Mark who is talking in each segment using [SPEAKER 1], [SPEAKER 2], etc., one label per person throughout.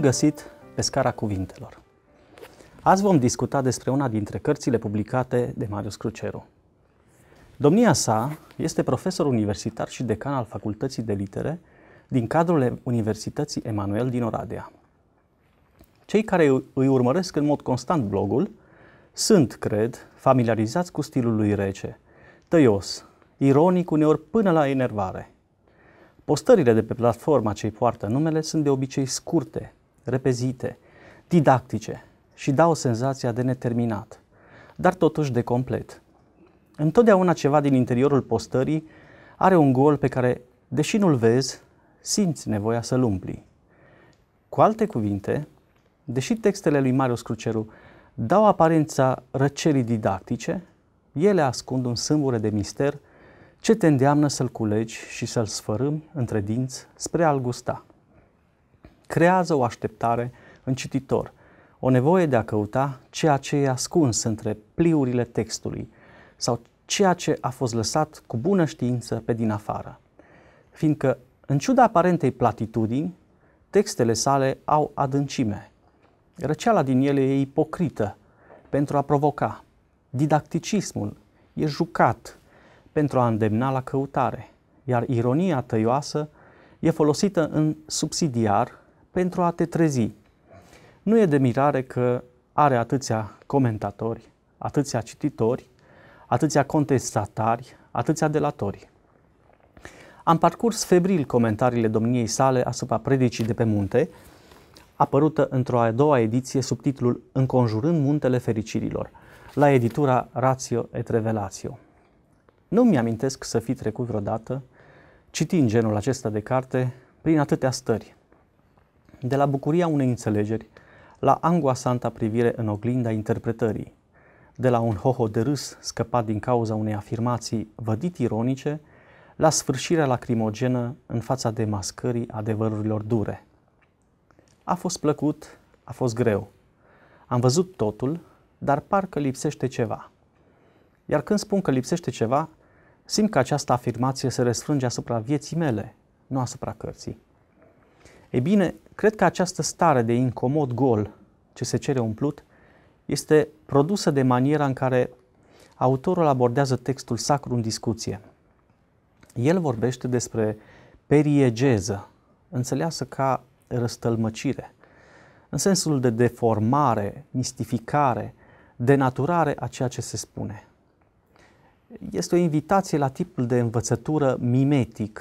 [SPEAKER 1] găsit pe scara cuvintelor! Azi vom discuta despre una dintre cărțile publicate de Marius Cruceru. Domnia sa este profesor universitar și decan al Facultății de Litere din cadrul Universității Emanuel din Oradea. Cei care îi urmăresc în mod constant blogul sunt, cred, familiarizați cu stilul lui rece, tăios, ironic uneori până la enervare – Postările de pe platforma ce poartă numele sunt de obicei scurte, repezite, didactice și dau senzația de neterminat, dar totuși de complet. Întotdeauna ceva din interiorul postării are un gol pe care, deși nu-l vezi, simți nevoia să-l umpli. Cu alte cuvinte, deși textele lui Marius Cruceru dau aparența răcerii didactice, ele ascund un sâmbure de mister ce te îndeamnă să-l culegi și să-l sfărâm între dinți spre a-l gusta creează o așteptare în cititor, o nevoie de a căuta ceea ce e ascuns între pliurile textului sau ceea ce a fost lăsat cu bună știință pe din afară. Fiindcă, în ciuda aparentei platitudini, textele sale au adâncime. Răceala din ele e ipocrită pentru a provoca. Didacticismul e jucat pentru a îndemna la căutare, iar ironia tăioasă e folosită în subsidiar pentru a te trezi. Nu e de mirare că are atâția comentatori, atâția cititori, atâția contestatari, atâția delatori. Am parcurs febril comentariile domniei sale asupra predicii de pe munte, apărută într-o a doua ediție sub titlul Înconjurând muntele fericirilor, la editura Ratio et Revelatio. Nu mi-amintesc să fi trecut vreodată, citind genul acesta de carte, prin atâtea stări de la bucuria unei înțelegeri la angoasanta privire în oglinda interpretării, de la un hoho de râs scăpat din cauza unei afirmații vădit ironice, la sfârșirea lacrimogenă în fața demascării adevărurilor dure. A fost plăcut, a fost greu. Am văzut totul, dar parcă lipsește ceva. Iar când spun că lipsește ceva, simt că această afirmație se răsfrânge asupra vieții mele, nu asupra cărții. Ei bine, cred că această stare de incomod gol ce se cere umplut este produsă de maniera în care autorul abordează textul sacru în discuție. El vorbește despre periegeză, înțeleasă ca răstălmăcire, în sensul de deformare, mistificare, denaturare a ceea ce se spune. Este o invitație la tipul de învățătură mimetic,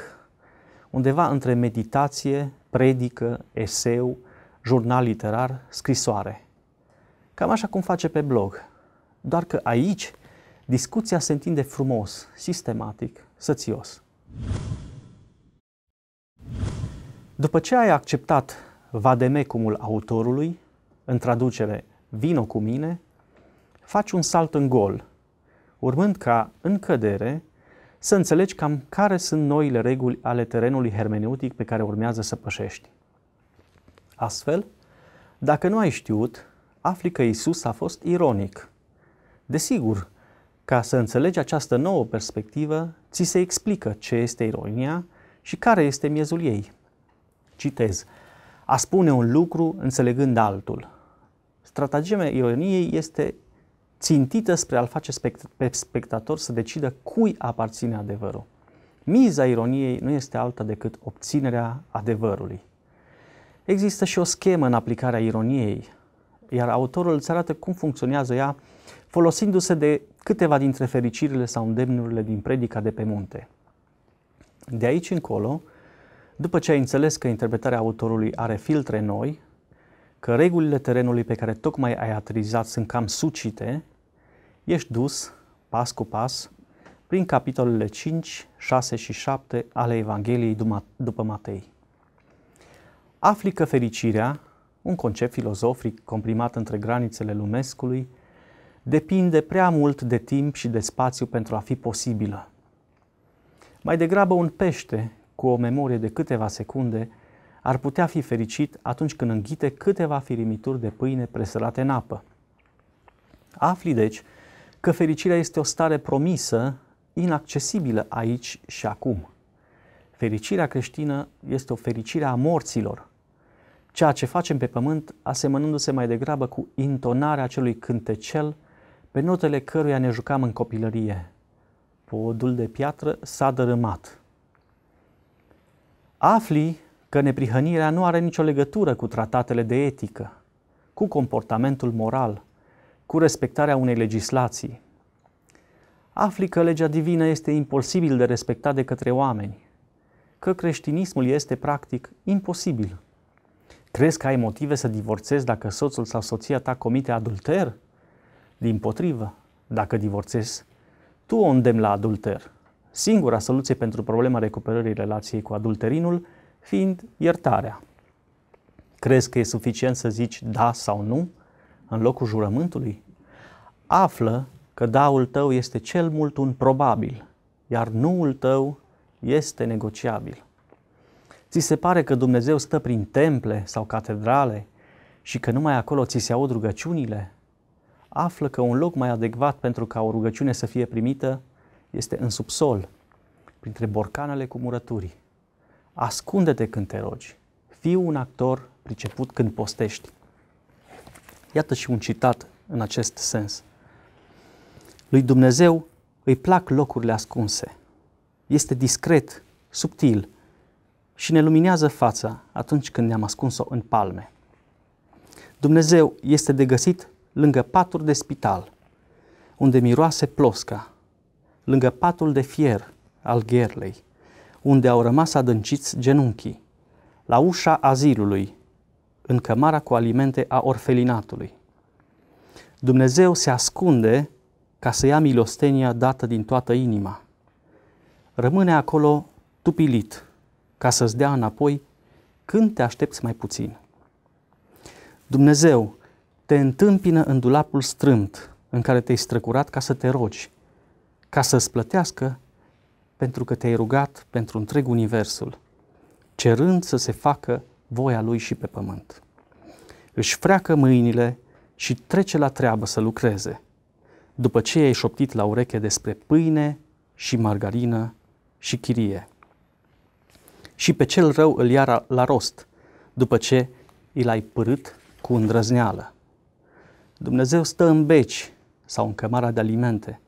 [SPEAKER 1] undeva între meditație predică, eseu, jurnal literar, scrisoare. Cam așa cum face pe blog. Doar că aici discuția se întinde frumos, sistematic, sățios. După ce ai acceptat vademecumul autorului, în traducere vino cu mine, faci un salt în gol, urmând ca, în cădere, să înțelegi cam care sunt noile reguli ale terenului hermeneutic pe care urmează să pășești. Astfel, dacă nu ai știut, afli că Isus a fost ironic. Desigur, ca să înțelegi această nouă perspectivă, ți se explică ce este ironia și care este miezul ei. Citez. A spune un lucru înțelegând altul. Stratagema ironiei este țintită spre a-l face spect- pe spectator să decidă cui aparține adevărul. Miza ironiei nu este alta decât obținerea adevărului. Există și o schemă în aplicarea ironiei, iar autorul îți arată cum funcționează ea folosindu-se de câteva dintre fericirile sau îndemnurile din predica de pe munte. De aici încolo, după ce ai înțeles că interpretarea autorului are filtre noi, că regulile terenului pe care tocmai ai aterizat sunt cam sucite, ești dus, pas cu pas, prin capitolele 5, 6 și 7 ale Evangheliei după Matei. Afli că fericirea, un concept filozofic comprimat între granițele lumescului, depinde prea mult de timp și de spațiu pentru a fi posibilă. Mai degrabă un pește cu o memorie de câteva secunde ar putea fi fericit atunci când înghite câteva firimituri de pâine presărate în apă. Afli, deci, că fericirea este o stare promisă, inaccesibilă aici și acum. Fericirea creștină este o fericire a morților, ceea ce facem pe pământ asemănându-se mai degrabă cu intonarea acelui cântecel pe notele căruia ne jucam în copilărie. Podul de piatră s-a dărâmat. Afli că neprihănirea nu are nicio legătură cu tratatele de etică, cu comportamentul moral, cu respectarea unei legislații. Afli că legea divină este imposibil de respectat de către oameni, că creștinismul este practic imposibil. Crezi că ai motive să divorțezi dacă soțul sau soția ta comite adulter? Din potrivă, dacă divorțezi, tu o îndemn la adulter. Singura soluție pentru problema recuperării relației cu adulterinul fiind iertarea. Crezi că e suficient să zici da sau nu în locul jurământului? Află că daul tău este cel mult un probabil, iar nuul tău este negociabil. Ți se pare că Dumnezeu stă prin temple sau catedrale și că numai acolo ți se aud rugăciunile? Află că un loc mai adecvat pentru ca o rugăciune să fie primită este în subsol, printre borcanele cu murăturii ascunde-te când te rogi, fii un actor priceput când postești. Iată și un citat în acest sens. Lui Dumnezeu îi plac locurile ascunse. Este discret, subtil și ne luminează fața atunci când ne-am ascuns-o în palme. Dumnezeu este de găsit lângă patul de spital, unde miroase plosca, lângă patul de fier al gherlei, unde au rămas adânciți genunchii, la ușa azilului, în cămara cu alimente a orfelinatului. Dumnezeu se ascunde ca să ia milostenia dată din toată inima. Rămâne acolo tupilit, ca să-ți dea înapoi când te aștepți mai puțin. Dumnezeu te întâmpină în dulapul strâmt în care te-ai străcurat ca să te rogi, ca să-ți plătească pentru că te-ai rugat pentru întreg universul, cerând să se facă voia lui și pe pământ. Își freacă mâinile și trece la treabă să lucreze, după ce ai șoptit la ureche despre pâine și margarină și chirie. Și pe cel rău îl ia la rost, după ce îl ai părât cu îndrăzneală. Dumnezeu stă în beci sau în cămara de alimente –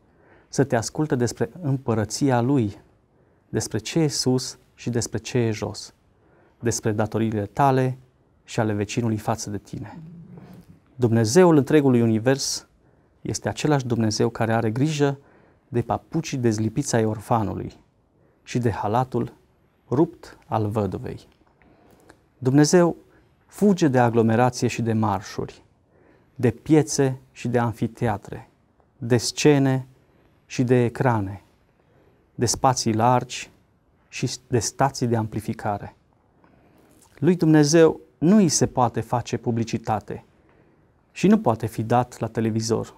[SPEAKER 1] să te asculte despre împărăția Lui, despre ce e sus și despre ce e jos, despre datoriile tale și ale vecinului față de tine. Dumnezeul întregului univers este același Dumnezeu care are grijă de papucii dezlipiți ai orfanului și de halatul rupt al văduvei. Dumnezeu fuge de aglomerație și de marșuri, de piețe și de anfiteatre, de scene și de ecrane, de spații largi și de stații de amplificare. Lui Dumnezeu nu îi se poate face publicitate și nu poate fi dat la televizor.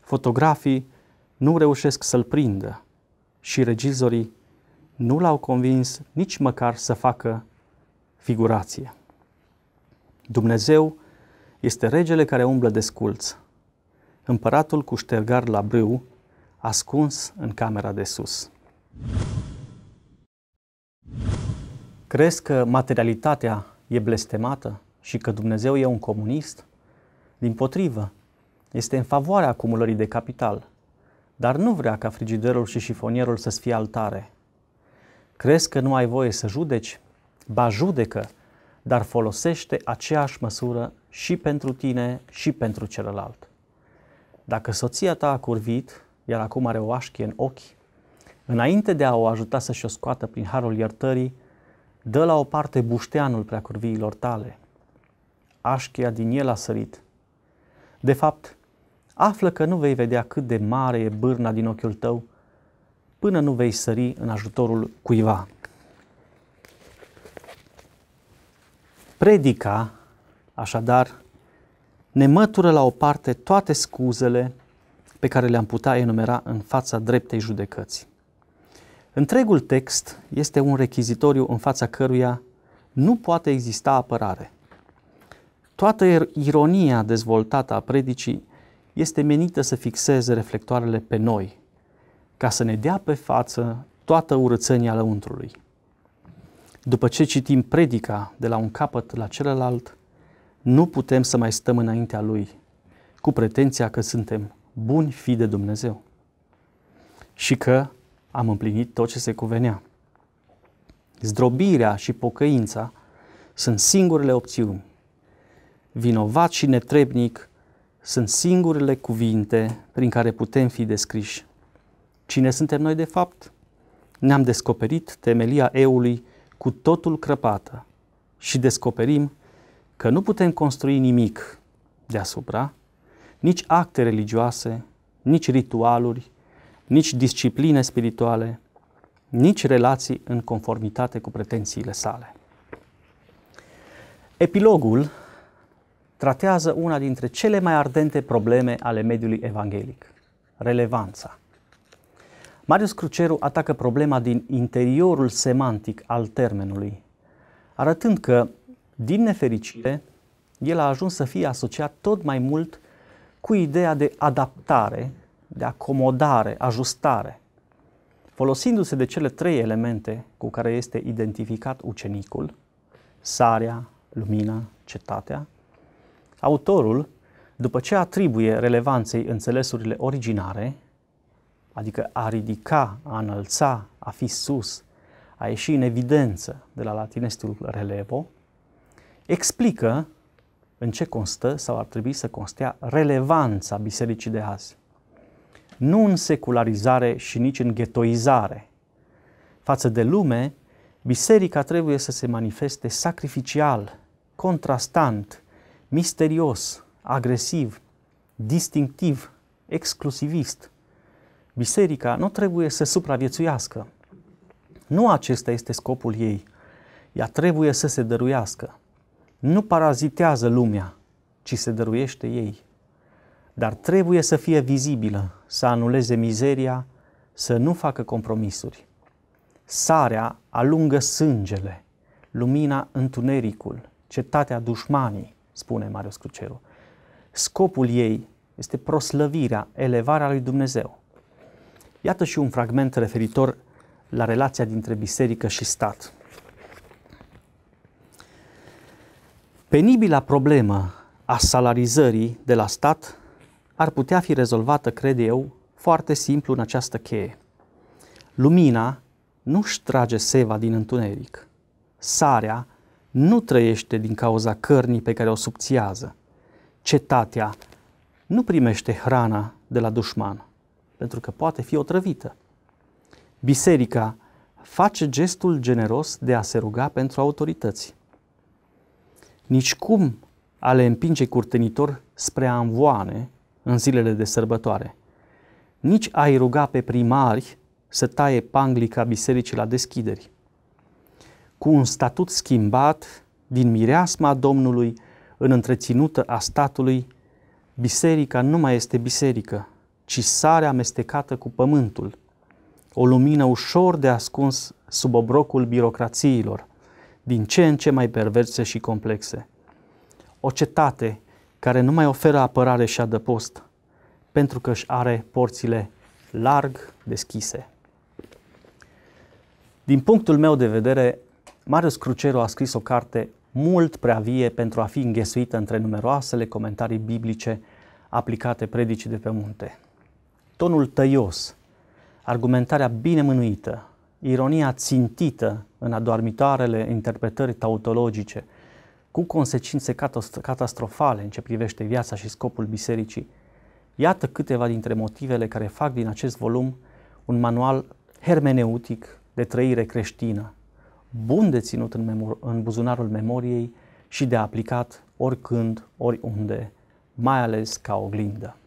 [SPEAKER 1] Fotografii nu reușesc să-l prindă și regizorii nu l-au convins nici măcar să facă figurație. Dumnezeu este regele care umblă de sculț, împăratul cu ștergar la brâu ascuns în camera de sus. Crezi că materialitatea e blestemată și că Dumnezeu e un comunist? Din potrivă, este în favoarea acumulării de capital, dar nu vrea ca frigiderul și șifonierul să-ți fie altare. Crezi că nu ai voie să judeci? Ba judecă, dar folosește aceeași măsură și pentru tine și pentru celălalt. Dacă soția ta a curvit, iar acum are o așchie în ochi, înainte de a o ajuta să-și o scoată prin harul iertării, dă la o parte bușteanul preacurviilor tale. Așchia din el a sărit. De fapt, află că nu vei vedea cât de mare e bârna din ochiul tău până nu vei sări în ajutorul cuiva. Predica, așadar, ne mătură la o parte toate scuzele pe care le-am putea enumera în fața dreptei judecăți. Întregul text este un rechizitoriu în fața căruia nu poate exista apărare. Toată ironia dezvoltată a predicii este menită să fixeze reflectoarele pe noi, ca să ne dea pe față toată urățenia lăuntrului. După ce citim predica de la un capăt la celălalt, nu putem să mai stăm înaintea lui, cu pretenția că suntem buni fi de Dumnezeu și că am împlinit tot ce se cuvenea. Zdrobirea și pocăința sunt singurele opțiuni. Vinovat și netrebnic sunt singurele cuvinte prin care putem fi descriși. Cine suntem noi de fapt? Ne-am descoperit temelia eului cu totul crăpată și descoperim că nu putem construi nimic deasupra nici acte religioase, nici ritualuri, nici discipline spirituale, nici relații în conformitate cu pretențiile sale. Epilogul tratează una dintre cele mai ardente probleme ale mediului evanghelic, relevanța. Marius Cruceru atacă problema din interiorul semantic al termenului, arătând că, din nefericire, el a ajuns să fie asociat tot mai mult cu ideea de adaptare, de acomodare, ajustare. Folosindu-se de cele trei elemente cu care este identificat ucenicul, sarea, lumina, cetatea, autorul, după ce atribuie relevanței înțelesurile originare, adică a ridica, a înălța, a fi sus, a ieși în evidență de la latinestul relevo, explică în ce constă sau ar trebui să constea relevanța bisericii de azi. Nu în secularizare și nici în ghetoizare. Față de lume, biserica trebuie să se manifeste sacrificial, contrastant, misterios, agresiv, distinctiv, exclusivist. Biserica nu trebuie să supraviețuiască. Nu acesta este scopul ei. Ea trebuie să se dăruiască nu parazitează lumea, ci se dăruiește ei. Dar trebuie să fie vizibilă, să anuleze mizeria, să nu facă compromisuri. Sarea alungă sângele, lumina întunericul, cetatea dușmanii, spune Marius Cruceru. Scopul ei este proslăvirea, elevarea lui Dumnezeu. Iată și un fragment referitor la relația dintre biserică și stat. Penibila problemă a salarizării de la stat ar putea fi rezolvată, cred eu, foarte simplu în această cheie. Lumina nu-și trage seva din întuneric. Sarea nu trăiește din cauza cărnii pe care o subțiază. Cetatea nu primește hrana de la dușman, pentru că poate fi otrăvită. Biserica face gestul generos de a se ruga pentru autorități nici cum a le împinge curtenitor spre amvoane în zilele de sărbătoare. Nici ai ruga pe primari să taie panglica bisericii la deschideri. Cu un statut schimbat din mireasma Domnului în întreținută a statului, biserica nu mai este biserică, ci sare amestecată cu pământul, o lumină ușor de ascuns sub obrocul birocrațiilor, din ce în ce mai perverse și complexe. O cetate care nu mai oferă apărare și adăpost, pentru că își are porțile larg deschise. Din punctul meu de vedere, Marius Crucero a scris o carte mult prea vie pentru a fi înghesuită între numeroasele comentarii biblice aplicate predicii de pe munte. Tonul tăios, argumentarea bine mânuită, ironia țintită în adormitoarele interpretări tautologice, cu consecințe catastrofale în ce privește viața și scopul bisericii. Iată câteva dintre motivele care fac din acest volum un manual hermeneutic de trăire creștină, bun de ținut în, memor- în buzunarul memoriei și de aplicat oricând, oriunde, mai ales ca oglindă.